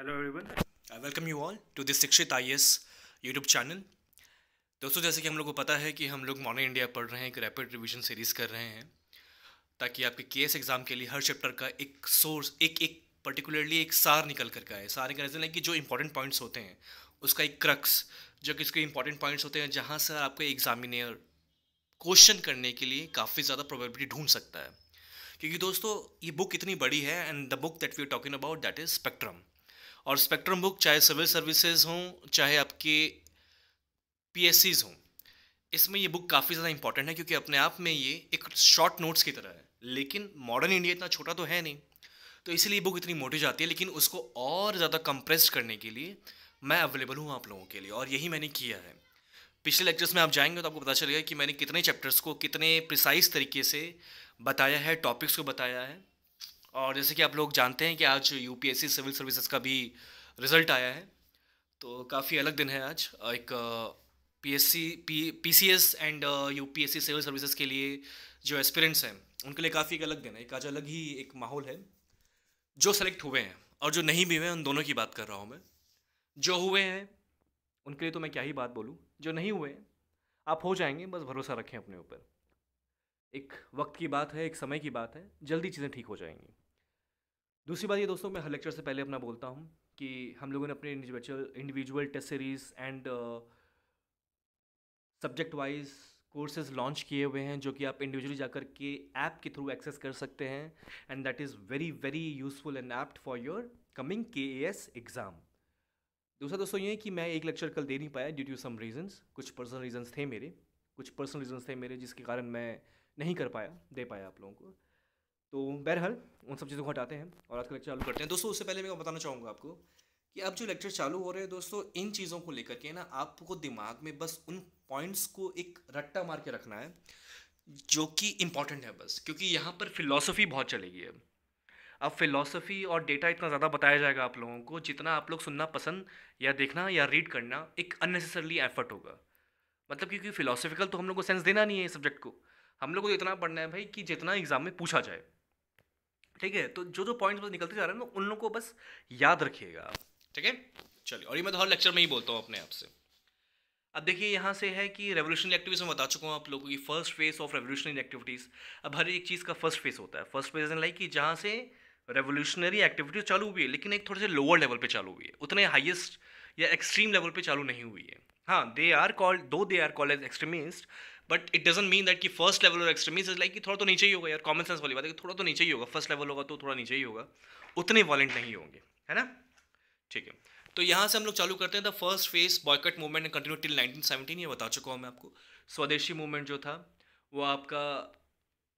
hello everyone I welcome you all to this Shikshit I S YouTube channel दोस्तों जैसे कि हम लोग को पता है कि हम लोग मॉर्निंग इंडिया पढ़ रहे हैं एक रैपिड रिविजन सीरीज़ कर रहे हैं ताकि आपके के एस एग्ज़ाम के लिए हर चैप्टर का एक सोर्स एक एक पर्टिकुलरली एक सार निकल कर का है सार निकल है कि जो इंपॉर्टेंट पॉइंट्स होते हैं उसका एक क्रक्स जो कि उसके इंपॉर्टेंट पॉइंट्स होते हैं जहाँ से आपके एग्जामिनर क्वेश्चन करने के लिए काफ़ी ज़्यादा प्रोबेबिलिटी ढूंढ सकता है क्योंकि दोस्तों ये बुक इतनी बड़ी है and the book that we are talking about that is spectrum और स्पेक्ट्रम बुक चाहे सिविल सर्विसेज हों चाहे आपके सीज़ हों इसमें ये बुक काफ़ी ज़्यादा इंपॉर्टेंट है क्योंकि अपने आप में ये एक शॉर्ट नोट्स की तरह है लेकिन मॉडर्न इंडिया इतना छोटा तो है नहीं तो इसीलिए बुक इतनी मोटी जाती है लेकिन उसको और ज़्यादा कंप्रेस करने के लिए मैं अवेलेबल हूँ आप लोगों के लिए और यही मैंने किया है पिछले लेक्चर्स में आप जाएंगे तो आपको पता चलेगा कि मैंने कितने चैप्टर्स को कितने प्रिसाइज तरीके से बताया है टॉपिक्स को बताया है और जैसे कि आप लोग जानते हैं कि आज यूपीएससी सिविल सर्विसेज का भी रिज़ल्ट आया है तो काफ़ी अलग दिन है आज एक PSC P PCS and UPSC civil services के लिए जो एस्पिरेंट्स हैं उनके लिए काफ़ी एक अलग दिन है एक आज अलग ही एक माहौल है जो सेलेक्ट हुए हैं और जो नहीं भी हुए हैं उन दोनों की बात कर रहा हूँ मैं जो हुए हैं उनके लिए तो मैं क्या ही बात बोलूँ जो नहीं हुए हैं आप हो जाएंगे बस भरोसा रखें अपने ऊपर एक वक्त की बात है एक समय की बात है जल्दी चीज़ें ठीक हो जाएंगी दूसरी बात ये दोस्तों मैं हर लेक्चर से पहले अपना बोलता हूँ कि हम लोगों ने अपने individual individual test series and subject wise courses launch किए हुए हैं जो कि आप इंडिविजुअली जाकर के ऐप के थ्रू एक्सेस कर सकते हैं and that is very very useful and apt for your coming के एस एग्ज़ाम दूसरा दोस्तों ये कि मैं एक लेक्चर कल दे नहीं पाया ड्यू टू सम रीजंस कुछ पर्सनल रीजंस थे मेरे कुछ पर्सनल रीजंस थे मेरे जिसके कारण मैं नहीं कर पाया दे पाया आप लोगों को तो बहरहाल उन सब चीज़ों को हटाते हैं और आज का लेक्चर चालू करते हैं दोस्तों उससे पहले मैं बताना चाहूँगा आपको कि अब जो लेक्चर चालू हो रहे हैं दोस्तों इन चीज़ों को लेकर के ना आपको दिमाग में बस उन पॉइंट्स को एक रट्टा मार के रखना है जो कि इम्पॉर्टेंट है बस क्योंकि यहाँ पर फिलॉसफी बहुत चलेगी है अब फिलॉसफी और डेटा इतना ज़्यादा बताया जाएगा आप लोगों को जितना आप लोग सुनना पसंद या देखना या रीड करना एक अननेसेसरली एफर्ट होगा मतलब क्योंकि फिलोसफिकल तो हम लोग को सेंस देना नहीं है इस सब्जेक्ट को हम लोग को इतना पढ़ना है भाई कि जितना एग्ज़ाम में पूछा जाए ठीक है तो जो जो पॉइंट्स बस निकलते जा रहे हैं ना उन लोग को बस याद रखिएगा ठीक है चलिए और ये मैं तो हर लेक्चर में ही बोलता हूँ अपने आप से अब देखिए यहाँ से है कि रेवोल्यूशनरी एक्टिविटीज़ में बता चुका हूँ आप लोगों की first phase of revolutionary activities अब हर एक चीज़ का फर्स्ट फेज होता है फर्स्ट फेज इन लाइक कि जहाँ से रेवोल्यूशनरी एक्टिविटीज चालू हुई है लेकिन एक थोड़े से लोअर लेवल पे चालू हुई है उतने हाइएस्ट या एक्सट्रीम लेवल पे चालू नहीं हुई है हाँ दे आर कॉल्ड दो they are called as extremist but it doesn't mean that कि फर्स्ट लेवल और एक्सट्रीम इज लाइक कि थोड़ा तो नीचे ही होगा यार कॉमन सेंस वाली बात है कि थोड़ा तो नीचे ही होगा फर्स्ट लेवल होगा तो थोड़ा नीचे ही होगा उतने वॉलेंट नहीं होंगे है ना ठीक है तो यहाँ से हम लोग चालू करते हैं the first phase boycott movement continue till seventeen ये बता चुका हूँ मैं आपको स्वदेशी मूवमेंट जो था वो आपका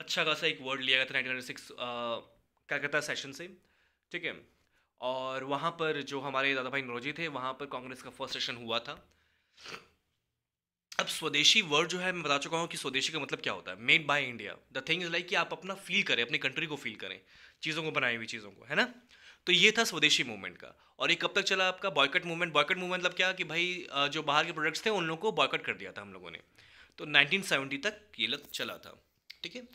अच्छा खासा एक वर्ड लिया गया था नाइनटीन सिक्स कलकत्ता सेशन से ठीक है और वहाँ पर जो हमारे दादा भाई नरोजी थे वहाँ पर कांग्रेस का फर्स्ट सेशन हुआ था अब स्वदेशी वर्ड जो है मैं बता चुका हूँ कि स्वदेशी का मतलब क्या होता है made by India the thing is like कि आप अपना फील करें अपनी कंट्री को फील करें चीज़ों को बनाई हुई चीज़ों को है ना तो ये था स्वदेशी मूवमेंट का और ये कब तक चला आपका बॉयकट मूवमेंट बॉयकट मूवमेंट मतलब क्या कि भाई जो बाहर के प्रोडक्ट्स थे उन लोगों को बॉयकट कर दिया था हम लोगों ने तो 1970 तक ये लग चला था ठीक है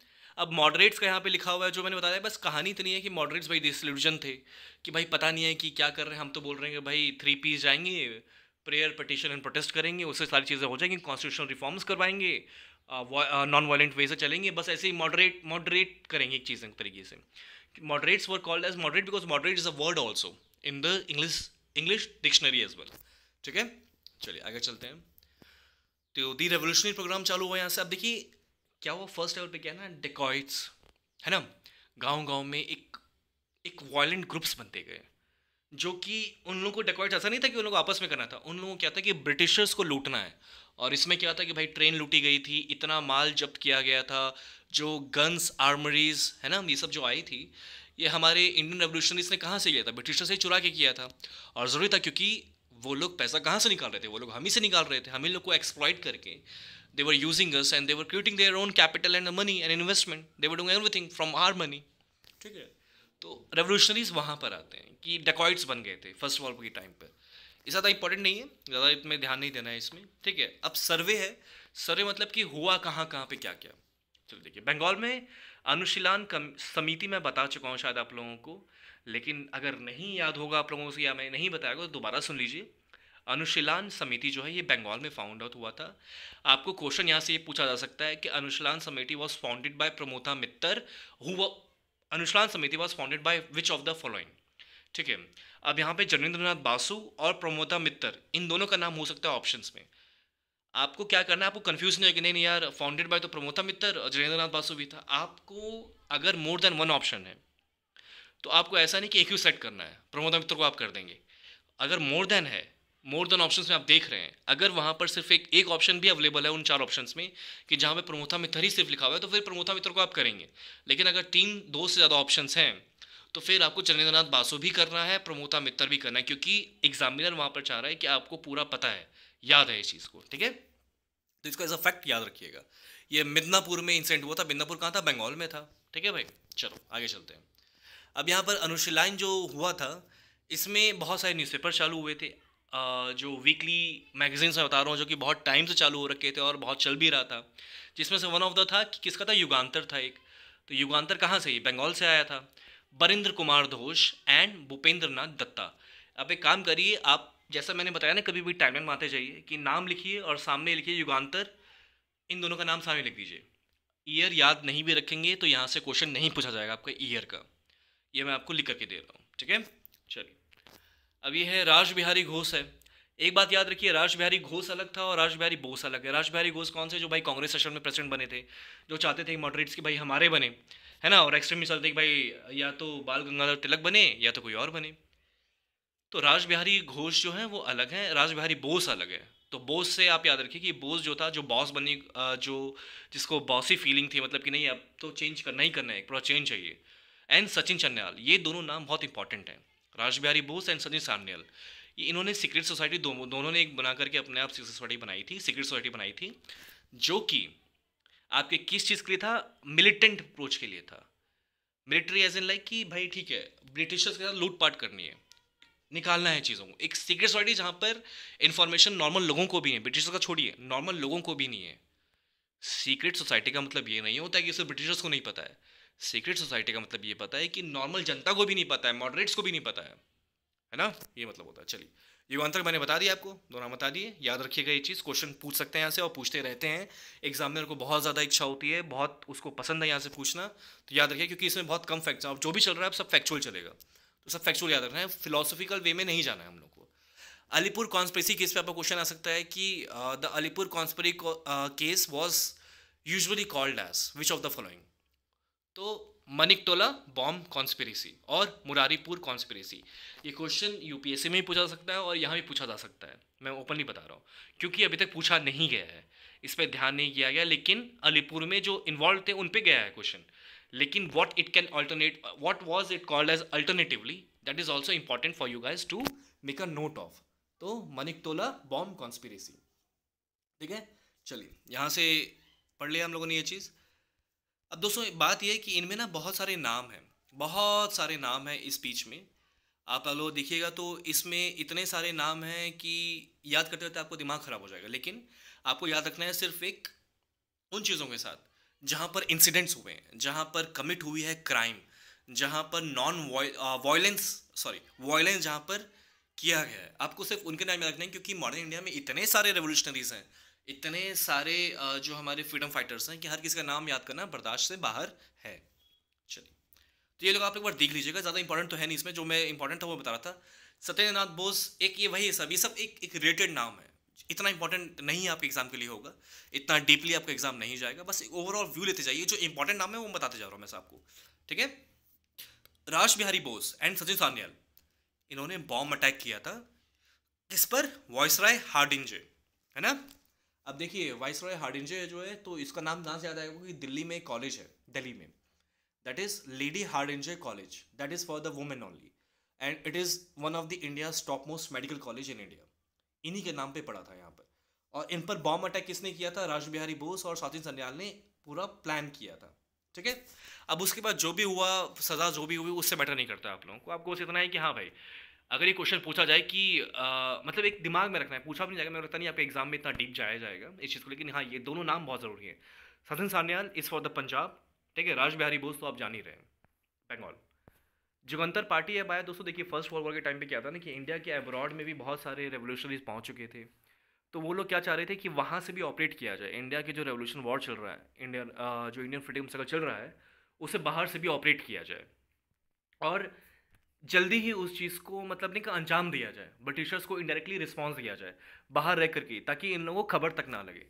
अब मॉडरेट्स का यहाँ पे लिखा हुआ है जो मैंने बताया बस कहानी इतनी है कि मॉडरेट्स भाई डिसल्यूजन थे कि भाई पता नहीं है कि क्या कर रहे हैं हम तो बोल रहे हैं कि भाई थ्री पीस जाएंगे प्रेयर पटिशन एंड प्रोटेस्ट करेंगे उससे सारी चीज़ें हो जाएंगी कॉन्स्टिट्यूशनल रिफॉर्म्स करवाएंगे नॉन वायलेंट वे से चलेंगे बस ऐसे ही मॉडरेट मॉडरेट करेंगे एक चीज़ तरीके से moderates were called as moderate because moderate is a word also in the English English dictionary as well ठीक है चलिए आगे चलते हैं तो दी रेवोल्यूशनरी प्रोग्राम चालू हुआ यहाँ से अब देखिए क्या हुआ फर्स्ट लेवल पे क्या ना डेकॉइट्स है ना गांव गांव में एक एक वायलेंट ग्रुप्स बनते गए जो कि उन लोगों को डेकोरेट ऐसा नहीं था कि उन लोगों को आपस में करना था उन लोगों को क्या था कि ब्रिटिशर्स को लूटना है और इसमें क्या था कि भाई ट्रेन लूटी गई थी इतना माल जब्त किया गया था जो गन्स आर्मरीज है ना ये सब जो आई थी ये हमारे इंडियन रेवोल्यूशनरीज ने कहाँ से लिया था ब्रिटिशर्स से चुरा के किया था और ज़रूरी था क्योंकि वो लोग पैसा कहाँ से निकाल रहे थे वो लोग हम ही से निकाल रहे थे हम ही लोग को एक्सप्लॉइट करके they were using us and they were creating their own capital and money and investment they were doing everything from our money ठीक है तो रेवोल्यूशनरीज वहाँ पर आते हैं कि डेकॉइट्स बन गए थे फर्स्ट वर्ल्ड के टाइम पर ये ज़्यादा इंपॉर्टेंट नहीं है ज़्यादा इतने ध्यान नहीं देना है इसमें ठीक है अब सर्वे है सर्वे मतलब कि हुआ कहाँ कहाँ पे क्या क्या चलो देखिए बंगाल में अनुशीलन समिति मैं बता चुका हूँ शायद आप लोगों को लेकिन अगर नहीं याद होगा आप लोगों से या मैं नहीं बताया तो दोबारा सुन लीजिए अनुशीलन समिति जो है ये बंगाल में फाउंड आउट हुआ था आपको क्वेश्चन यहाँ से ये पूछा जा सकता है कि Anushilan Samiti was founded by Pramotha Mitter who Anushthan Samiti was founded by which of the following ठीक है अब यहाँ पे नाथ बासु और प्रमोदा मित्तर इन दोनों का नाम हो सकता है ऑप्शंस में आपको क्या करना है आपको कन्फ्यूज नहीं है कि नहीं नहीं यार फाउंडेड बाय तो प्रमोदा मित्तर और नाथ बासु भी था आपको अगर मोर देन वन ऑप्शन है तो आपको ऐसा नहीं कि एक ही सेट करना है प्रमोदा मित्तर को आप कर देंगे अगर मोर देन है मोर देन ऑप्शन में आप देख रहे हैं अगर वहाँ पर सिर्फ एक एक ऑप्शन भी अवेलेबल है उन चार ऑप्शन में कि जहाँ पे प्रमोथा मित्र ही सिर्फ लिखा हुआ है तो फिर प्रमोथा मित्र को आप करेंगे लेकिन अगर तीन दो से ज़्यादा ऑप्शन हैं तो फिर आपको चंद्रेंद्रनाथ बासु भी करना है प्रमोथा मित्र भी करना है क्योंकि एग्जामिनर वहाँ पर चाह रहा है कि आपको पूरा पता है याद है इस चीज़ को ठीक है तो इसका एज फैक्ट याद रखिएगा ये मिदनापुर में इंसिडेंट हुआ था मिदनापुर कहाँ था बंगाल में था ठीक है भाई चलो आगे चलते हैं अब यहाँ पर अनुशीलाइन जो हुआ था इसमें बहुत सारे न्यूज़पेपर चालू हुए थे जो वीकली मैगजीन्स मैं बता रहा हूँ जो कि बहुत टाइम से चालू हो रखे थे और बहुत चल भी रहा था जिसमें से वन ऑफ द था कि किसका था युगान्तर था एक तो युगान्तर कहाँ से ही बंगाल से आया था बरिंद्र कुमार घोष एंड भूपेंद्र नाथ दत्ता अब एक काम करिए आप जैसा मैंने बताया ना कभी भी टाइम में आते जाइए कि नाम लिखिए और सामने लिखिए युगान्तर इन दोनों का नाम सामने लिख दीजिए ईयर याद नहीं भी रखेंगे तो यहाँ से क्वेश्चन नहीं पूछा जाएगा आपका ईयर का ये मैं आपको लिख करके दे रहा हूँ ठीक है चलिए अब ये है राज बिहारी घोष है एक बात याद रखिए राज बिहारी घोष अलग था और राज बिहारी बोस अलग है राज बिहारी घोष कौन से जो भाई कांग्रेस सेशन में प्रेसिडेंट बने थे जो चाहते थे मॉडरेट्स कि भाई हमारे बने है ना और एक्सट्रीम चलते कि भाई या तो बाल गंगाधर तिलक बने या तो कोई और बने तो राज बिहारी घोष जो है वो अलग है राज बिहारी बोस अलग है तो बोस से आप याद रखिए कि बोस जो था जो बॉस बने जो जिसको बॉसी फीलिंग थी मतलब कि नहीं अब तो चेंज करना ही करना है पूरा चेंज चाहिए एंड सचिन चन्याल ये दोनों नाम बहुत इंपॉर्टेंट हैं राज बिहारी बोस एंड सचिन सामनेल ये इन्होंने सीक्रेट सोसाइटी दोनों दोनों ने एक बना करके अपने आप सीक्रेट सोसाइटी बनाई थी सीक्रेट सोसाइटी बनाई थी जो कि आपके किस चीज़ के लिए था मिलिटेंट अप्रोच के लिए था मिलिट्री एज इन लाइक कि भाई ठीक है ब्रिटिशर्स के साथ लूटपाट करनी है निकालना है चीज़ों को एक सीक्रेट सोसाइटी जहाँ पर इंफॉर्मेशन नॉर्मल लोगों को भी है ब्रिटिशर्स का छोड़िए नॉर्मल लोगों को भी नहीं है सीक्रेट सोसाइटी का मतलब ये नहीं होता कि उसे ब्रिटिशर्स को नहीं पता है सीक्रेट सोसाइटी का मतलब ये पता है कि नॉर्मल जनता को भी नहीं पता है मॉडरेट्स को भी नहीं पता है है ना ये मतलब होता है चलिए ये आंसर मैंने बता दिया आपको दोनों बता दिए याद रखिएगा ये चीज़ क्वेश्चन पूछ सकते हैं यहाँ से और पूछते रहते हैं एग्जामिनर को बहुत ज़्यादा इच्छा होती है बहुत उसको पसंद है यहाँ से पूछना तो याद रखिए क्योंकि इसमें बहुत कम फैक्ट्स जो भी चल रहा है अब सब फैक्चुअल चलेगा तो सब फैक्चुअल याद रखना है फिलोसफिकल वे में नहीं जाना है हम लोग को अलीपुर कॉन्स्परेसी केस पर आपका क्वेश्चन आ सकता है कि the uh, Alipur conspiracy case was usually called as which of the following तो मनिकटोला बॉम्ब कॉन्स्पिरेसी और मुरारीपुर कॉन्स्पेरेसी ये क्वेश्चन यूपीएससी में भी पूछा जा सकता है और यहाँ भी पूछा जा सकता है मैं ओपनली बता रहा हूँ क्योंकि अभी तक पूछा नहीं गया है इस पर ध्यान नहीं किया गया लेकिन अलीपुर में जो इन्वॉल्व थे उन पर गया है क्वेश्चन लेकिन what it can alternate what was it called as alternatively that is also important for you guys to make a note of तो मनिकटोला बॉम्ब कॉन्स्पेरेसी ठीक है चलिए यहाँ से पढ़ लिया हम लोगों ने ये चीज़ अब दोस्तों बात यह है कि इनमें ना बहुत सारे नाम हैं बहुत सारे नाम हैं इस स्पीच में आप लोग देखिएगा तो इसमें इतने सारे नाम हैं कि याद करते रहते आपको दिमाग ख़राब हो जाएगा लेकिन आपको याद रखना है सिर्फ एक उन चीज़ों के साथ जहाँ पर इंसिडेंट्स हुए हैं जहाँ पर कमिट हुई है क्राइम जहाँ पर नॉन वॉयलेंस सॉरी वायलेंस जहाँ पर किया गया है आपको सिर्फ उनके नाम याद रखना है क्योंकि मॉडर्न इंडिया में इतने सारे रेवोल्यूशनरीज हैं इतने सारे जो हमारे फ्रीडम फाइटर्स हैं कि हर किसी का नाम याद करना बर्दाश्त से बाहर है चलिए तो ये लोग आप एक बार देख लीजिएगा ज़्यादा इंपॉर्टेंट तो है नहीं इसमें जो मैं इंपॉर्टेंट था वो बता रहा था सत्येंद्रनाथ बोस एक ये वही सब ये सब एक एक रिलेटेड नाम है इतना इंपॉर्टेंट नहीं आपके एग्जाम के लिए होगा इतना डीपली आपका एग्जाम नहीं जाएगा बस ओवरऑल व्यू लेते जाइए जो इंपॉर्टेंट नाम है वो बताते जा रहा हूँ मैं आपको ठीक है राज बिहारी बोस एंड सचिन सान्याल इन्होंने बॉम्ब अटैक किया था किस पर राय हार्डिंग है ना अब देखिए वाइस रॉय हार्डिंजे जो है तो इसका नाम जहाँ से याद आएगा कि दिल्ली में एक कॉलेज है दिल्ली में that is Lady Hardinge College that is for the women only and it is one of the India top most medical college in India इन्हीं के नाम पे पड़ा था यहाँ पर और इन पर बॉम्ब अटैक किसने किया था राज बिहारी बोस और सचिन संध्याल ने पूरा प्लान किया था ठीक है अब उसके बाद जो भी हुआ सज़ा जो भी हुई उससे मैटर नहीं करता आप लोगों को आपको इतना है कि हाँ भाई अगर ये क्वेश्चन पूछा जाए कि आ, मतलब एक दिमाग में रखना है पूछा भी नहीं जाएगा मैं लगता नहीं आपके एग्जाम में इतना डीप जाया जाएगा इस चीज़ को लेकिन हाँ ये दोनों नाम बहुत ज़रूरी है Sadan Sanyal is for the Punjab ठीक है राज बिहारी बोस तो आप जान ही रहे हैं बंगाल जुगंतर पार्टी अब आया दोस्तों देखिए फर्स्ट वर्ल्ड वॉर के टाइम पे क्या था ना कि इंडिया के अब्रॉड में भी बहुत सारे रेवोल्यूशनरीज पहुंच चुके थे तो वो लोग क्या चाह रहे थे कि वहाँ से भी ऑपरेट किया जाए इंडिया के जो रेवोल्यूशन वॉर चल रहा है इंडियन जो इंडियन फ्रीडम स्ट्रगल चल रहा है उसे बाहर से भी ऑपरेट किया जाए और जल्दी ही उस चीज़ को मतलब नहीं का अंजाम दिया जाए ब्रिटिशर्स को इनडायरेक्टली रिस्पॉन्स दिया जाए बाहर रह करके ताकि इन लोगों को खबर तक ना लगे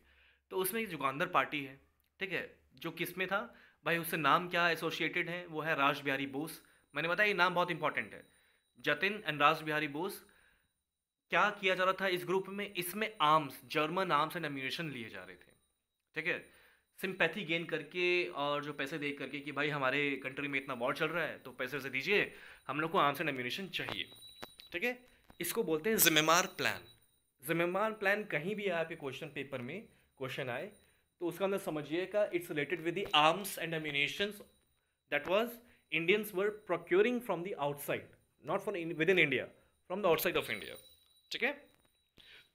तो उसमें एक जुगानदर पार्टी है ठीक है जो किस में था भाई उससे नाम क्या एसोसिएटेड है वो है राज बिहारी बोस मैंने बताया ये नाम बहुत इंपॉर्टेंट है जतिन एंड राज बिहारी बोस क्या किया जा रहा था इस ग्रुप में इसमें arms German arms and ammunition लिए जा रहे थे ठीक है सिंपैथी गेन करके और जो पैसे दे करके कि भाई हमारे कंट्री में इतना वॉर चल रहा है तो पैसे वैसे दीजिए हम लोग को आर्म्स एंड एम्यूनेशन चाहिए ठीक है इसको बोलते हैं जिम्मेमार प्लान जिम्मेमार प्लान कहीं भी आपके क्वेश्चन पेपर में क्वेश्चन आए तो उसका अंदर समझिएगा it's related with the arms and ammunition that was Indians were procuring from the outside not from within India from the outside of India ठीक है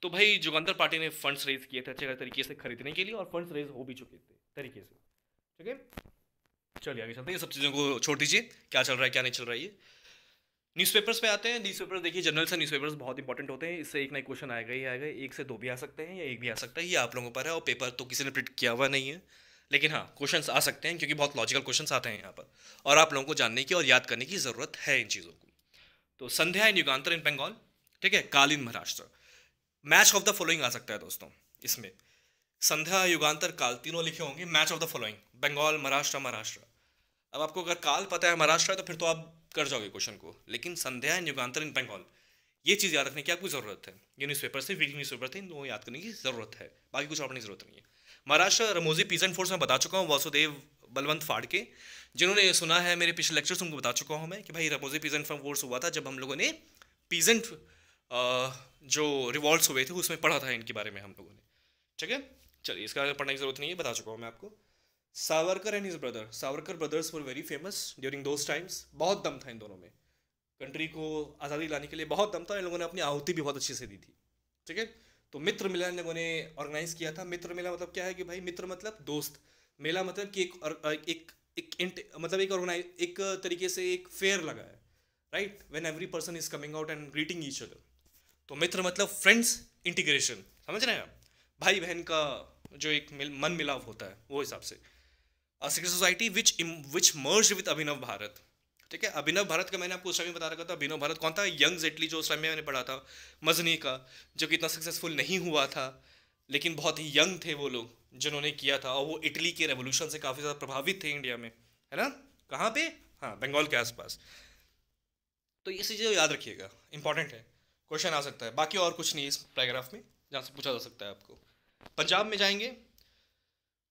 तो भाई जोगंदर पार्टी ने फंड्स रेज किए थे अच्छे तरीके से खरीदने के लिए और फंड्स रेज हो भी चुके थे तरीके से ठीक है चलिए आगे चलते हैं ये सब चीज़ों को छोड़ दीजिए क्या चल रहा है क्या नहीं चल रहा है ये न्यूज़पेपर्स पे आते हैं न्यूज़पेपर्स देखिए जनरल से न्यूज़पेपर्स बहुत इंपॉर्टेंट होते हैं इससे एक ना क्वेश्चन आएगा ही आएगा एक से दो भी आ सकते हैं या एक भी आ सकता है ये आप लोगों पर है और पेपर तो किसी ने प्रिंट किया हुआ नहीं है लेकिन हाँ क्वेश्चन आ सकते हैं क्योंकि बहुत लॉजिकल क्वेश्चन आते हैं यहाँ पर और आप लोगों को जानने की और याद करने की ज़रूरत है इन चीज़ों को तो संध्या इन युगान्तर इन बंगाल ठीक है कालीन Maharashtra match of the following आ सकता है दोस्तों इसमें संध्या युगांतर काल तीनों लिखे होंगे match of the following Bengal Maharashtra Maharashtra अब आपको अगर काल पता है महाराष्ट्र है तो फिर तो आप कर जाओगे क्वेश्चन को लेकिन संध्या एंड युगांतर इन बंगाल ये चीज़ याद रखने की आपको ज़रूरत है ये न्यूज़ पेपर से वीकली न्यूज़ पेपर थे इन दोनों याद करने की ज़रूरत है बाकी कुछ अपनी ज़रूरत नहीं है महाराष्ट्र रमोजी पीजन फोर्स में बता चुका हूँ वासुदेव बलवंत फाड़के जिन्होंने सुना है मेरे पिछले लेक्चर्स उनको बता चुका हूँ मैं कि भाई रमोजी पीजन फोर्स हुआ था जब हम लोगों ने पीजेंट जो रिवॉल्ट हुए थे उसमें पढ़ा था इनके बारे में हम लोगों ने ठीक है चलिए इसका पढ़ने की ज़रूरत नहीं है बता चुका हूँ मैं आपको Savarkar and his brother Savarkar brothers were very famous during those times बहुत दम था इन दोनों में कंट्री को आज़ादी लाने के लिए बहुत दम था इन लोगों ने अपनी आहुति भी बहुत अच्छे से दी थी ठीक है तो मित्र मेला इन लोगों ने ऑर्गेनाइज किया था मित्र मेला मतलब क्या है कि भाई मित्र मतलब दोस्त मेला मतलब कि एक और, एक एक इंट मतलब एक ऑर्गेनाइज एक तरीके से एक फेयर लगा है right when every person is coming out and greeting each other तो मित्र मतलब फ्रेंड्स इंटीग्रेशन समझ रहे हैं आप भाई बहन का जो एक मिल, मन मिलाव होता है वो हिसाब से secret society which which merge with Abhinav Bharat ठीक है अभिनव भारत का मैंने आपको उस समय बता रखा था अभिनव तो भारत कौन था यंग जेटली जो उस समय मैंने पढ़ा था मजनी का जो कि इतना सक्सेसफुल नहीं हुआ था लेकिन बहुत ही यंग थे वो लोग जिन्होंने किया था और वो इटली के रेवोल्यूशन से काफ़ी ज़्यादा प्रभावित थे इंडिया में है ना कहाँ पे हाँ बंगाल के आसपास तो ये चीज़ें याद रखिएगा इंपॉर्टेंट है क्वेश्चन आ सकता है बाकी और कुछ नहीं इस पैराग्राफ में जहाँ से पूछा जा सकता है आपको पंजाब में जाएंगे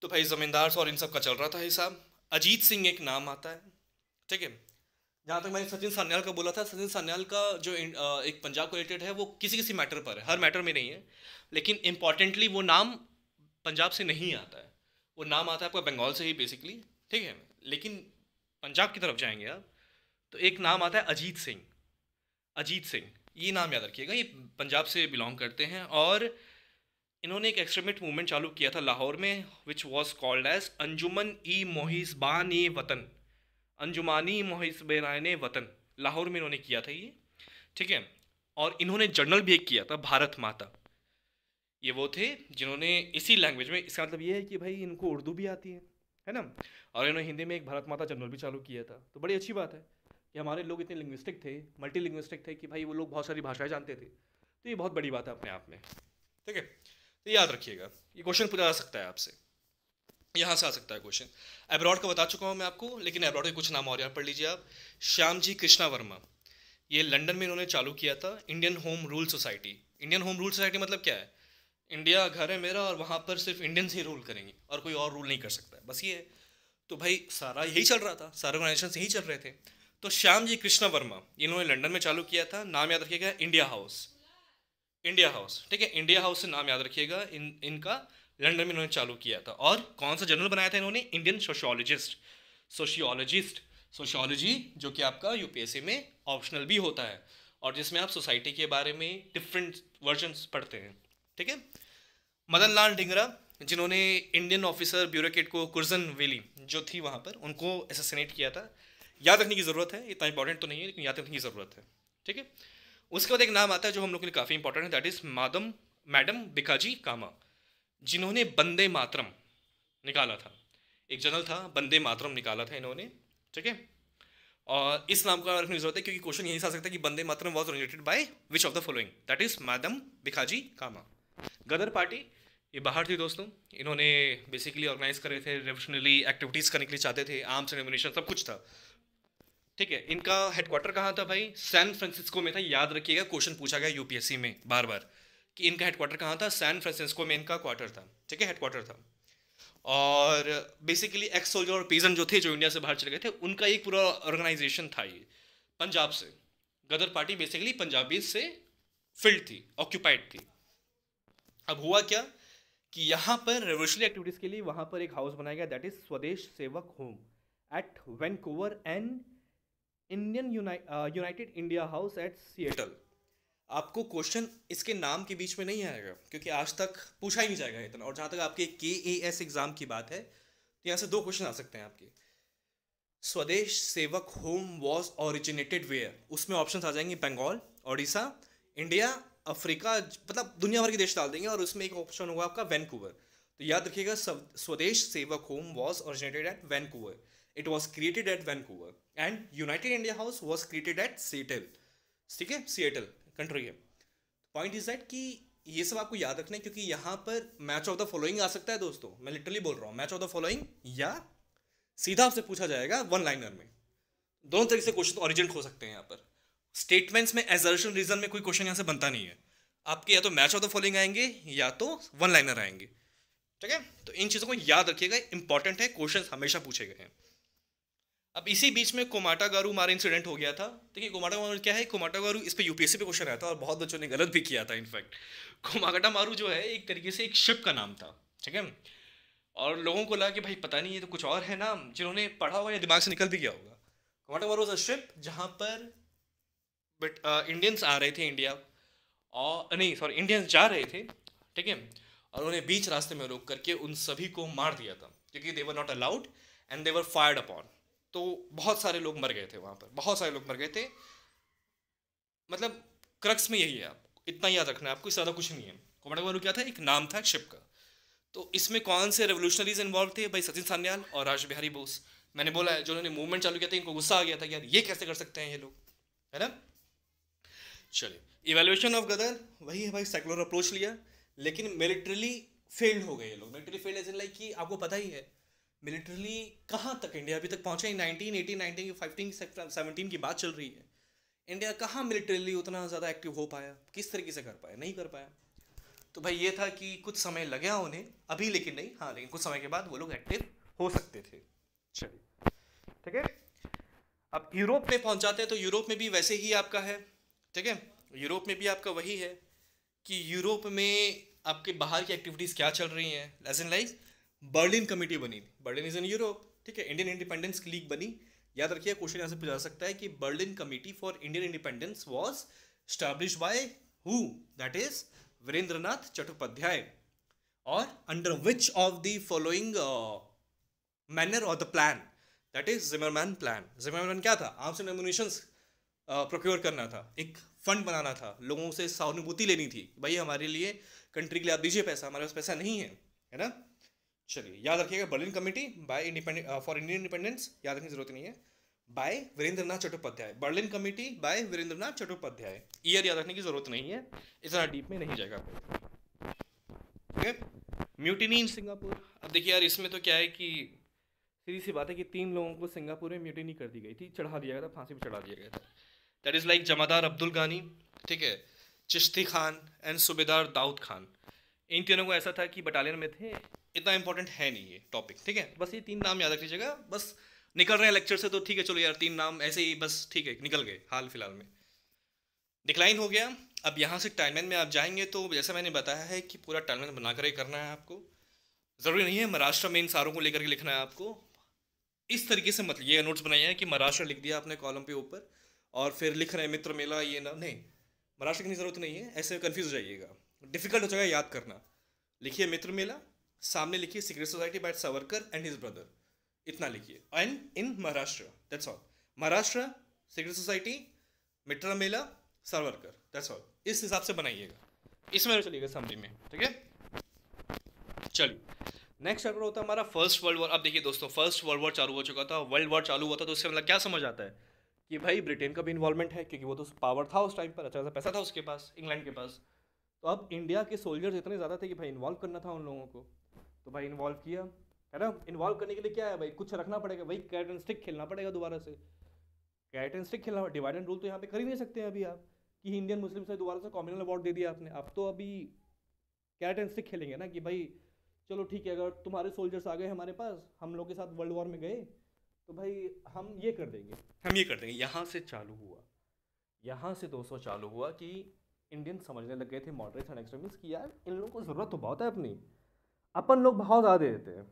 तो भाई ज़मींदार और इन सब का चल रहा था हिसाब अजीत सिंह एक नाम आता है ठीक है जहाँ तक मैंने सचिन सान्याल का बोला था सचिन सान्याल का जो एक पंजाब को रिलेटेड है वो किसी किसी मैटर पर है हर मैटर में नहीं है लेकिन इम्पॉर्टेंटली वो नाम पंजाब से नहीं आता है वो नाम आता है आपका बंगाल से ही बेसिकली ठीक है लेकिन पंजाब की तरफ जाएंगे आप तो एक नाम आता है अजीत सिंह अजीत सिंह ये नाम याद रखिएगा ये पंजाब से बिलोंग करते हैं और इन्होंने एक एक्सट्रीमिट मूवमेंट चालू किया था लाहौर में which was called as Anjuman e Mohisban Watan Anjumani मोहिसबान वतन लाहौर में इन्होंने किया था ये ठीक है और इन्होंने जर्नल भी एक किया था भारत माता ये वो थे जिन्होंने इसी लैंग्वेज में इसका मतलब ये है कि भाई इनको उर्दू भी आती है है ना और इन्होंने हिंदी में एक भारत माता जर्नल भी चालू किया था तो बड़ी अच्छी बात है कि हमारे लोग इतने लिंग्विस्टिक थे मल्टी लिंग्विस्टिक थे कि भाई वो लोग बहुत सारी भाषाएं जानते थे तो ये बहुत बड़ी बात है अपने आप में ठीक है तो याद रखिएगा ये क्वेश्चन पूछा जा सकता है आपसे यहाँ से आ सकता है क्वेश्चन एब्रॉड का बता चुका हूँ मैं आपको लेकिन एब्रॉड के कुछ नाम और यहाँ पढ़ लीजिए आप श्याम जी कृष्णा वर्मा ये लंदन में इन्होंने चालू किया था Indian home rule society Indian home rule society मतलब क्या है इंडिया घर है मेरा और वहाँ पर सिर्फ इंडियंस ही रूल करेंगे और कोई और रूल नहीं कर सकता है बस ये है तो भाई सारा यही चल रहा था सारे ऑर्गेनाइजेशन यही चल रहे थे तो श्याम जी कृष्णा वर्मा इन्होंने लंदन में चालू किया था नाम याद रखिएगा इंडिया हाउस इंडिया हाउस ठीक है इंडिया हाउस से नाम याद रखिएगा इन इनका लंदन में इन्होंने चालू किया था और कौन सा जर्नल बनाया था इन्होंने इंडियन सोशियोलॉजिस्ट सोशियोलॉजिस्ट सोशियोलॉजी जो कि आपका यूपीएससी में ऑप्शनल भी होता है और जिसमें आप सोसाइटी के बारे में डिफरेंट वर्जन्स पढ़ते हैं ठीक है मदन लाल ढिंगरा जिन्होंने इंडियन ऑफिसर ब्यूरोट को कुर्जन वेली जो थी वहाँ पर उनको एसेसिनेट किया था याद रखने की ज़रूरत है इतना इंपॉर्टेंट तो नहीं है लेकिन याद रखने की ज़रूरत है ठीक है उसके बाद एक नाम आता है जो हम लोग के लिए काफ़ी इंपॉर्टेंट है that is madam madam Bhikaji Cama जिन्होंने बंदे मातरम निकाला था एक जनरल था बंदे मातरम निकाला था इन्होंने ठीक है और इस नाम का रखने की जरूरत है क्योंकि क्वेश्चन यही से आ सकता है कि Bande Mataram was related by which of the following that is madam Bhikaji Cama Ghadar party ये बाहर थी दोस्तों इन्होंने बेसिकली ऑर्गेनाइज करे थे रेवोल्यूशनरी एक्टिविटीज़ करने के लिए चाहते थे आर्म्स एमिनेशन सब कुछ था ठीक है इनका हेडक्वार्टर कहाँ था भाई सैन फ्रांसिस्को में था याद रखिएगा क्वेश्चन पूछा गया यूपीएससी में बार बार कि इनका हेडक्वार्टर कहाँ था सैन फ्रांसिस्को में इनका क्वार्टर था ठीक है हेडक्वार्टर था और बेसिकली एक्स सोल्जर और पीजन जो थे जो इंडिया से बाहर चले गए थे उनका एक पूरा ऑर्गेनाइजेशन था ये पंजाब से गदर पार्टी बेसिकली पंजाबी से फिल्ड थी ऑक्यूपाइड थी अब हुआ क्या कि यहाँ पर रेवोल्यूशनरी एक्टिविटीज़ के लिए वहाँ पर एक हाउस बनाया गया दैट इज Swadesh Sevak home at Vancouver and Indian United India House at Seattle आपको क्वेश्चन इसके नाम के बीच में नहीं आएगा क्योंकि आज तक पूछा ही नहीं जाएगा इतना और जहां तक आपके के ए एस एग्ज़ाम की बात है तो से दो क्वेश्चन आ सकते हैं आपके Swadesh Sevak home was originated where उसमें ऑप्शन आ जाएंगे बंगाल ओडिशा इंडिया अफ्रीका मतलब दुनिया भर के देश डाल देंगे और उसमें एक ऑप्शन होगा आपका वैनकूवर तो याद रखिएगा Swadesh Sevak home was originated at Vancouver it was created at Vancouver and United India House was created at Seattle ठीक है सीएटल कंट्री है पॉइंट इज दैट कि ये सब आपको याद रखना है क्योंकि यहाँ पर मैच ऑफ द फॉलोइंग आ सकता है दोस्तों मैं लिटरली बोल रहा हूँ मैच ऑफ द फॉलोइंग या सीधा आपसे पूछा जाएगा वन लाइनर में दोनों तरीके से क्वेश्चन ऑरिजेंट हो सकते हैं यहाँ पर स्टेटमेंट्स में एजर्शन रीजन में कोई क्वेश्चन यहाँ से बनता नहीं है आपके या तो मैच ऑफ द फॉलोइंग आएंगे या तो वन लाइनर आएंगे ठीक है तो इन चीज़ों को याद रखिएगा इंपॉर्टेंट है क्वेश्चन हमेशा पूछे गए हैं अब इसी बीच में कोमाटा गारू मारा इंसिडेंट हो गया था देखिए कोमाटा मारू क्या है कोमाटा गारू इस पर यूपीएससी पे क्वेश्चन आया था और बहुत बच्चों ने गलत भी किया था इनफैक्ट कोमाटा मारू जो है एक तरीके से एक शिप का नाम था ठीक है और लोगों को लगा कि भाई पता नहीं ये तो कुछ और है नाम जिन्होंने पढ़ा होगा या दिमाग से निकल भी गया होगा कोमाटा मारू वॉज अ शिप जहाँ पर बट इंडियंस आ रहे थे इंडिया और नहीं सॉरी इंडियंस जा रहे थे ठीक है और उन्हें बीच रास्ते में रोक करके उन सभी को मार दिया था क्योंकि they were not allowed and they were fired upon तो बहुत सारे लोग मर गए थे वहां पर बहुत सारे लोग मर गए थे मतलब क्रक्स में यही है आप इतना याद रखना है आपको ज़्यादा कुछ नहीं है कोमांडो कमारू क्या था एक नाम था शिप का तो इसमें कौन से रेवोल्यूशनरीज इन्वॉल्व थे भाई सचिन सान्याल और राज बिहारी बोस मैंने बोला है जो उन्होंने मूवमेंट चालू किया था इनको गुस्सा आ गया था यार ये कैसे कर सकते हैं ये लोग है ना चलिए इवेल्युएशन ऑफ गदर वही है भाई सेकुलर अप्रोच लिया लेकिन मिलिट्रली फेल्ड हो गए ये लोग मिलिट्री फेल्ड एज लाइक कि आपको पता ही है मिलिट्रली कहाँ तक इंडिया अभी तक पहुँचा ही nineteen eighteen nineteen fifteen seventeen की बात चल रही है इंडिया कहाँ मिलिट्रली उतना ज़्यादा एक्टिव हो पाया किस तरीके से कर पाया नहीं कर पाया तो भाई ये था कि कुछ समय लगे उन्हें अभी लेकिन नहीं हाँ लेकिन कुछ समय के बाद वो लोग एक्टिव हो सकते थे चलिए ठीक है अब यूरोप में पहुँच जाते हैं तो यूरोप में भी वैसे ही आपका है ठीक है यूरोप में भी आपका वही है कि यूरोप में आपके बाहर की एक्टिविटीज़ क्या चल रही हैं as in like Berlin committee बनी थी बर्लिन इज इन यूरोप ठीक है इंडियन इंडिपेंडेंस लीग बनी याद रखिए क्वेश्चन यहाँ से पूछा सकता है कि Berlin committee for Indian independence was establish by who that is Virendranath Chattopadhyay और under which of the following manner of the plan that is Zimmerman plan Zimmerman क्या था आर्म्स एंड एम्यूनिशन प्रोक्योर करना था एक फंड बनाना था लोगों से सहानुभूति लेनी थी भाई हमारे लिए कंट्री के लिए आप दीजिए पैसा हमारे पास पैसा नहीं है है ना चलिए याद रखिएगा Berlin committee by independent for Indian independence याद रखने की जरूरत नहीं है by Virendranath Chattopadhyay Berlin committee by Virendranath Chattopadhyay year याद रखने की जरूरत नहीं है इतना डीप में नहीं जाएगा है म्यूटिनी इन सिंगापुर अब देखिए यार इसमें तो क्या है कि सीधी सी बात है कि तीन लोगों को सिंगापुर में म्यूटिनी कर दी गई थी चढ़ा दिया गया था फांसी पर चढ़ा दिया गया था दैट इज़ लाइक जमादार अब्दुल गानी ठीक है चिश्ती खान एंड सूबेदार दाऊद खान इन तीनों को ऐसा था कि बटालियन में थे इतना इंपॉर्टेंट है नहीं ये टॉपिक ठीक है बस ये तीन नाम याद रख लीजिएगा बस निकल रहे हैं लेक्चर से तो ठीक है चलो यार तीन नाम ऐसे ही बस ठीक है निकल गए हाल फिलहाल में डिक्लाइन हो गया अब यहाँ से टाइमलाइन में आप जाएंगे तो जैसा मैंने बताया है कि पूरा टाइमलाइन बना कर ही करना है आपको ज़रूरी नहीं है महाराष्ट्र में इन सारों को लेकर के लिखना है आपको इस तरीके से मतलब ये नोट्स बनाए हैं कि महाराष्ट्र लिख दिया आपने कॉलम पे ऊपर और फिर लिख रहे हैं मित्र मेला ये ना नहीं महाराष्ट्र की जरूरत नहीं है ऐसे कन्फ्यूज़ जाइएगा डिफिकल्ट हो जाएगा याद करना लिखिए मित्र मेला सामने लिखिए secret society by Savarkar and his brother इतना लिखिए and in Maharashtra that's all Maharashtra secret society Mitra Mela Savarkar that's all इस हिसाब से बनाइएगा इसमें चलिएगा समरी में ठीक है चलिए नेक्स्ट अगर होता है हमारा फर्स्ट वर्ल्ड वॉर अब देखिए दोस्तों फर्स्ट वर्ल्ड वॉर चालू हो चुका था वर्ल्ड वॉर चालू हुआ था तो उससे मतलब क्या समझ आता है कि भाई ब्रिटेन का भी इन्वॉल्वमेंट है क्योंकि वो तो पावर था उस टाइम पर अच्छा सा पैसा था उसके पास इंग्लैंड के पास तो अब इंडिया के सोल्जर्स इतने ज़्यादा थे कि भाई इन्वॉल्व करना था उन लोगों को तो भाई इन्वॉल्व किया है ना इन्वॉल्व करने के लिए क्या है भाई कुछ रखना पड़ेगा भाई कैट एंड स्टिक खेलना पड़ेगा दोबारा से कैट एंड स्टिक खेलना डिवाइड एंड रूल तो यहाँ पे कर ही नहीं सकते हैं अभी आप कि इंडियन मुस्लिम से दोबारा से कॉम्यूनल अवार्ड दे दिया आपने आप तो अभी कैट एंड स्टिक खेलेंगे ना कि भाई चलो ठीक है अगर तुम्हारे सोल्जर्स आ गए हमारे पास हम लोग के साथ वर्ल्ड वॉर में गए तो भाई हम ये कर देंगे हम ये कर देंगे यहाँ से चालू हुआ यहाँ से दोस्तों चालू हुआ कि इंडियन समझने लग गए थे मॉडरेट एंड एक्सट्रीमिस्ट कि यार इन लोगों को ज़रूरत तो बहुत है अपनी अपन लोग भाव ज़्यादा दे देते हैं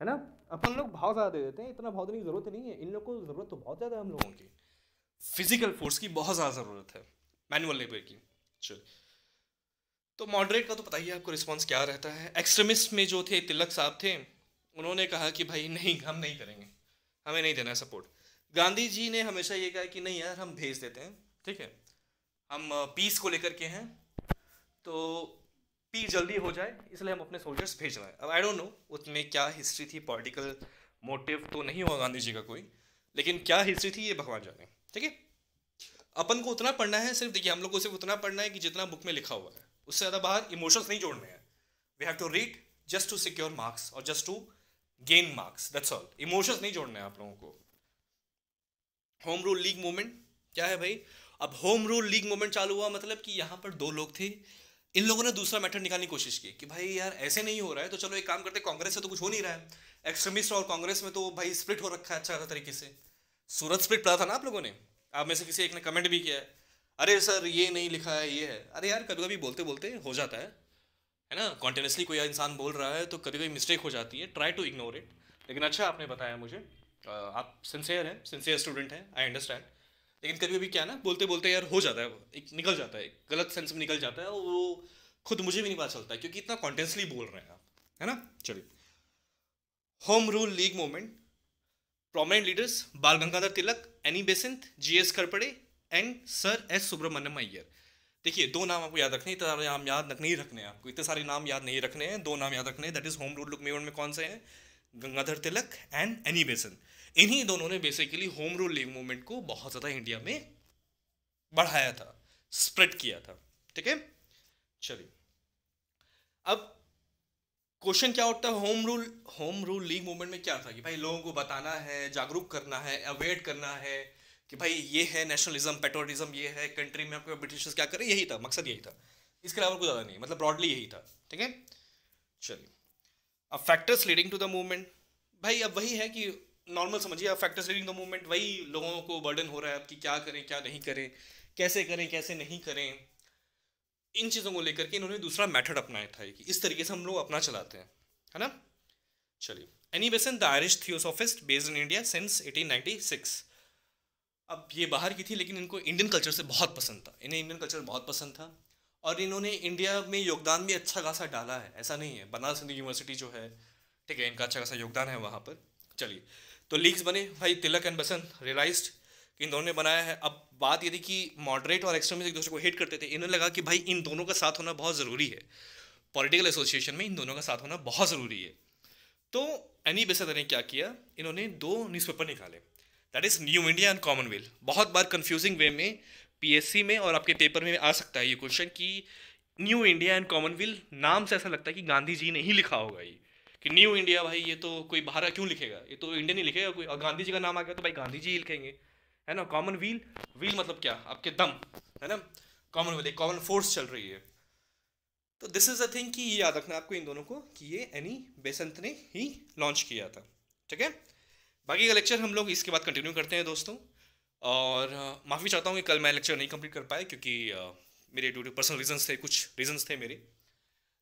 है ना अपन लोग भाव ज़्यादा दे देते हैं इतना भाव देने की ज़रूरत नहीं है इन लोगों को ज़रूरत तो बहुत ज़्यादा है हम लोगों की फिजिकल फोर्स की बहुत ज़्यादा ज़रूरत है मैनुअल लेबर की चलिए तो मॉडरेट का तो पता ही आपको रिस्पॉन्स क्या रहता है एक्सट्रीमिस्ट में जो थे तिलक साहब थे उन्होंने कहा कि भाई नहीं हम नहीं करेंगे हमें नहीं देना सपोर्ट गांधी जी ने हमेशा ये कहा कि नहीं यार हम भेज देते हैं ठीक है हम पीस को लेकर के हैं तो पीस जल्दी हो जाए इसलिए हम अपने सोल्जर्स भेज रहे हैं अब आई डोंट नो उसमें क्या हिस्ट्री थी पॉलिटिकल मोटिव तो नहीं होगा गांधी जी का कोई लेकिन क्या हिस्ट्री थी ये भगवान जाने ठीक है अपन को उतना पढ़ना है सिर्फ देखिए हम लोग को सिर्फ उतना पढ़ना है कि जितना बुक में लिखा हुआ है उससे ज़्यादा बाहर इमोशंस नहीं जोड़ने हैं we have to read just to secure marks और just to gain marks that's all emotions नहीं जोड़ने हैं आप लोगों को होम रूल लीग मूवमेंट क्या है भाई अब होम रूल लीग मूवमेंट चालू हुआ मतलब कि यहाँ पर दो लोग थे इन लोगों ने दूसरा मैटर निकालने की कोशिश की कि भाई यार ऐसे नहीं हो रहा है तो चलो एक काम करते कांग्रेस से तो कुछ हो नहीं रहा है एक्सट्रीमिस्ट और कांग्रेस में तो भाई स्प्लिट हो रखा है अच्छा तरीके से सूरत स्प्लिट पड़ा था ना आप लोगों ने आप में से किसी एक ने कमेंट भी किया है अरे सर ये नहीं लिखा है ये है अरे यार कभी कभी बोलते बोलते हो जाता है है ना कॉन्टिन्यूसली कोई इंसान बोल रहा है तो कभी कभी मिस्टेक हो जाती है ट्राई टू इग्नोर इट लेकिन अच्छा आपने बताया मुझे आप सिंसियर हैं सिंसियर स्टूडेंट हैं आई अंडरस्टैंड लेकिन कभी कभी क्या ना बोलते बोलते यार हो जाता है एक निकल जाता है गलत सेंस में निकल जाता है और वो खुद मुझे भी नहीं पता चलता है क्योंकि इतना कॉन्टेंसली बोल रहे हैं आप है ना चलिए home rule league movement prominent leaders Bal Gangadhar Tilak Annie Besant G S Khaparde and sir S Subramaniam Iyer देखिए दो नाम आपको याद रखने इतना नाम याद नहीं रखने आपको इतने सारे नाम याद नहीं रखने हैं दो नाम याद रखने that is home rule league movement में कौन से हैं गंगाधर तिलक एंड एनी बेसन इन्हीं दोनों ने basically home rule league movement को बहुत ज़्यादा इंडिया में बढ़ाया था स्प्रेड किया था ठीक है चलिए अब क्वेश्चन क्या होता है home rule home rule league movement में क्या था कि भाई लोगों को बताना है जागरूक करना है अवेयर करना है कि भाई ये है नेशनलिज्म पेट्रोटिज्म ये है कंट्री में आपको ब्रिटिशर्स क्या करें यही था मकसद यही था इसके अलावा कुछ ज़्यादा नहीं मतलब ब्रॉडली यही था ठीक है चलिए अब factors leading to the movement भाई अब वही है कि नॉर्मल समझिए अब फैक्टर्स लीडिंग द मूवमेंट वही लोगों को बर्डन हो रहा है अब कि क्या करें क्या नहीं करें कैसे करें कैसे नहीं करें इन चीज़ों को लेकर के इन्होंने दूसरा मेथड अपनाया था कि इस तरीके से हम लोग अपना चलाते हैं है ना चलिए Annie Besant the Irish theosophist based in India since eighteen अब ये बाहर की थी लेकिन इनको इंडियन कल्चर से बहुत पसंद था इन्हें इंडियन कल्चर बहुत पसंद था और इन्होंने इंडिया में योगदान भी अच्छा खासा डाला है ऐसा नहीं है बनारस हिंदू यूनिवर्सिटी जो है ठीक है इनका अच्छा खासा योगदान है वहाँ पर चलिए तो लीग्स बने भाई तिलक एंड बसंत रियलाइज इन दोनों ने बनाया है अब बात ये थी कि मॉडरेट और एक्सट्रीमिस्ट एक दूसरे को हेट करते थे इन्हें लगा कि भाई इन दोनों का साथ होना बहुत ज़रूरी है पॉलिटिकल एसोसिएशन में इन दोनों का साथ होना बहुत ज़रूरी है तो एनी बेसर ने क्या किया इन्होंने दो न्यूज़पेपर निकाले that is New India and commonwealth बहुत बार कन्फ्यूजिंग वे में पीएससी में और आपके पेपर में आ सकता है ये क्वेश्चन कि न्यू इंडिया एंड कॉमनवेल्थ नाम से ऐसा लगता है कि गांधी जी ने ही लिखा होगा ये कि न्यू इंडिया भाई ये तो कोई बाहर क्यों लिखेगा ये तो इंडिया नहीं लिखेगा कोई और गांधी जी का नाम आ गया तो भाई गांधी जी ही लिखेंगे है ना कॉमन व्हील व्हील मतलब क्या आपके दम है ना कॉमन व्हील एक कॉमन फोर्स चल रही है तो दिस इज़ अ थिंग कि ये याद रखना आपको इन दोनों को कि ये एनी बेसंत ने ही लॉन्च किया था ठीक है बाकी का लेक्चर हम लोग इसके बाद कंटिन्यू करते हैं दोस्तों और माफ़ी चाहता हूँ कि कल मैं लेक्चर नहीं कंप्लीट कर पाया क्योंकि मेरे ड्यू पर्सनल रीजंस थे कुछ रीजंस थे मेरे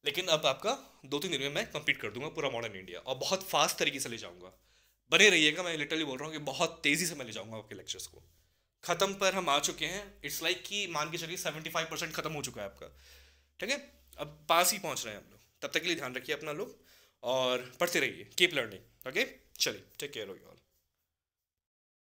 लेकिन अब आपका दो तीन दिन में मैं कंप्लीट कर दूंगा पूरा मॉडर्न इंडिया और बहुत फास्ट तरीके से ले जाऊँगा बने रहिएगा मैं लिटरली बोल रहा हूँ कि बहुत तेज़ी से मैं ले जाऊँगा आपके लेक्चर्स को ख़त्म पर हम आ चुके हैं इट्स लाइक like कि मान के चलिए सेवेंटी फाइव परसेंट ख़त्म हो चुका है आपका ठीक है अब पास ही पहुँच रहे हैं हम लोग तब तक के लिए ध्यान रखिए अपना लोग और पढ़ते रहिए कीप लर्निंग ओके चलिए टेक केयर हो